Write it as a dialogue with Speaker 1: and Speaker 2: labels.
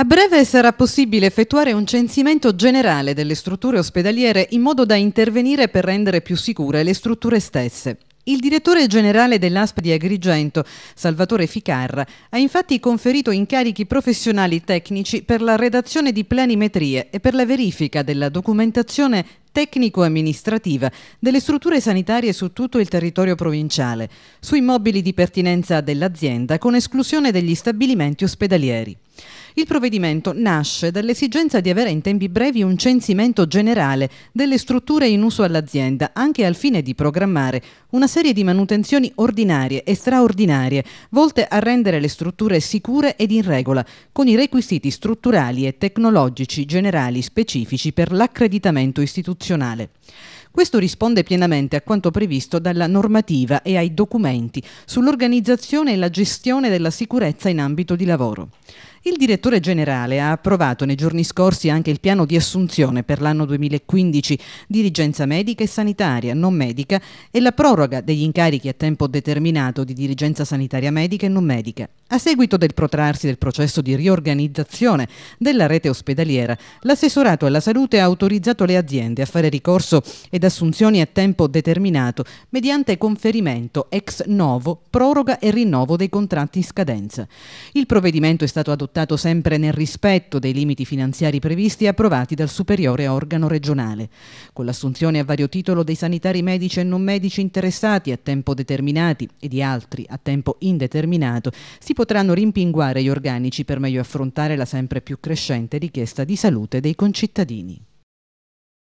Speaker 1: A breve sarà possibile effettuare un censimento generale delle strutture ospedaliere in modo da intervenire per rendere più sicure le strutture stesse. Il direttore generale dell'ASP di Agrigento, Salvatore Ficarra, ha infatti conferito incarichi professionali tecnici per la redazione di planimetrie e per la verifica della documentazione tecnico-amministrativa delle strutture sanitarie su tutto il territorio provinciale, su immobili di pertinenza dell'azienda, con esclusione degli stabilimenti ospedalieri. Il provvedimento nasce dall'esigenza di avere in tempi brevi un censimento generale delle strutture in uso all'azienda, anche al fine di programmare una serie di manutenzioni ordinarie e straordinarie, volte a rendere le strutture sicure ed in regola, con i requisiti strutturali e tecnologici generali specifici per l'accreditamento istituzionale istituzionale. Questo risponde pienamente a quanto previsto dalla normativa e ai documenti sull'organizzazione e la gestione della sicurezza in ambito di lavoro. Il direttore generale ha approvato nei giorni scorsi anche il piano di assunzione per l'anno 2015, dirigenza medica e sanitaria, non medica, e la proroga degli incarichi a tempo determinato di dirigenza sanitaria medica e non medica. A seguito del protrarsi del processo di riorganizzazione della rete ospedaliera, l'assessorato alla salute ha autorizzato le aziende a fare ricorso ed assunzioni a tempo determinato mediante conferimento ex novo, proroga e rinnovo dei contratti in scadenza. Il provvedimento è stato adottato adottato sempre nel rispetto dei limiti finanziari previsti e approvati dal superiore organo regionale, con l'assunzione a vario titolo dei sanitari medici e non medici interessati a tempo determinati e di altri a tempo indeterminato, si potranno rimpinguare gli organici per meglio affrontare la sempre più crescente richiesta di salute dei concittadini.